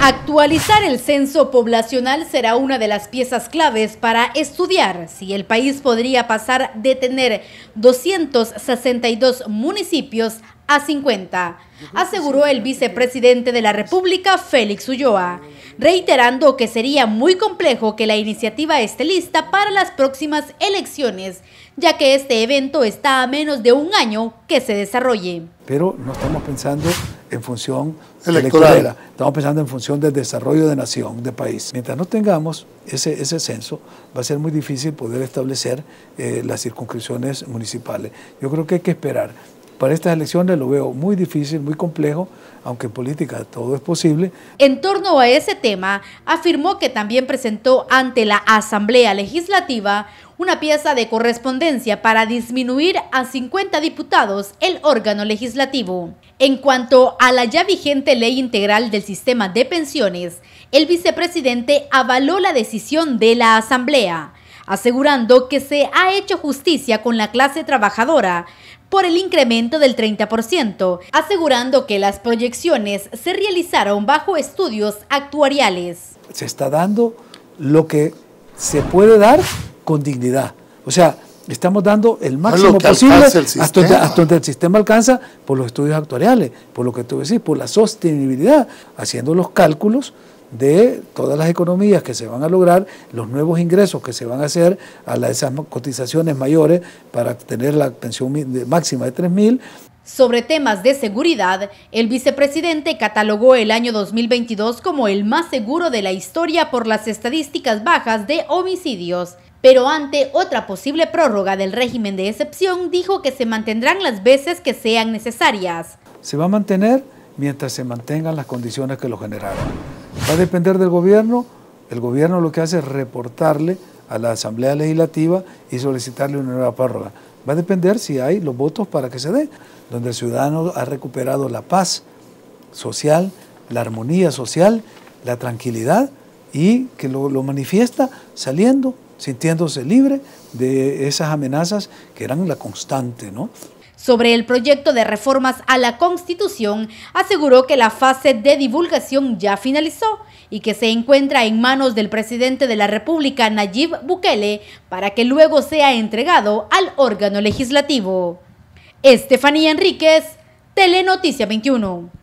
Actualizar el censo poblacional será una de las piezas claves para estudiar si el país podría pasar de tener 262 municipios a 50, aseguró el vicepresidente de la República, Félix Ulloa, reiterando que sería muy complejo que la iniciativa esté lista para las próximas elecciones, ya que este evento está a menos de un año que se desarrolle. Pero no estamos pensando en función electoral. Estamos pensando en función del desarrollo de nación, de país. Mientras no tengamos ese, ese censo, va a ser muy difícil poder establecer eh, las circunscripciones municipales. Yo creo que hay que esperar. Para estas elecciones lo veo muy difícil, muy complejo, aunque en política todo es posible. En torno a ese tema, afirmó que también presentó ante la Asamblea Legislativa una pieza de correspondencia para disminuir a 50 diputados el órgano legislativo. En cuanto a la ya vigente ley integral del sistema de pensiones, el vicepresidente avaló la decisión de la Asamblea, asegurando que se ha hecho justicia con la clase trabajadora por el incremento del 30%, asegurando que las proyecciones se realizaron bajo estudios actuariales. Se está dando lo que se puede dar con dignidad. O sea, estamos dando el máximo posible hasta, donde, el sistema alcanza por los estudios actuariales, por lo que tú decís, por la sostenibilidad, haciendo los cálculos de todas las economías que se van a lograr, los nuevos ingresos que se van a hacer a esas cotizaciones mayores para tener la pensión máxima de 3.000. Sobre temas de seguridad, el vicepresidente catalogó el año 2022 como el más seguro de la historia por las estadísticas bajas de homicidios pero ante otra posible prórroga del régimen de excepción dijo que se mantendrán las veces que sean necesarias. Se va a mantener mientras se mantengan las condiciones que lo generaron. Va a depender del gobierno, el gobierno lo que hace es reportarle a la Asamblea Legislativa y solicitarle una nueva prórroga. Va a depender si hay los votos para que se dé, donde el ciudadano ha recuperado la paz social, la armonía social, la tranquilidad y que lo, lo manifiesta saliendo sintiéndose libre de esas amenazas que eran la constante, ¿no? Sobre el proyecto de reformas a la Constitución, aseguró que la fase de divulgación ya finalizó y que se encuentra en manos del presidente de la República, Nayib Bukele, para que luego sea entregado al órgano legislativo. Estefanía Enríquez, Telenoticia 21.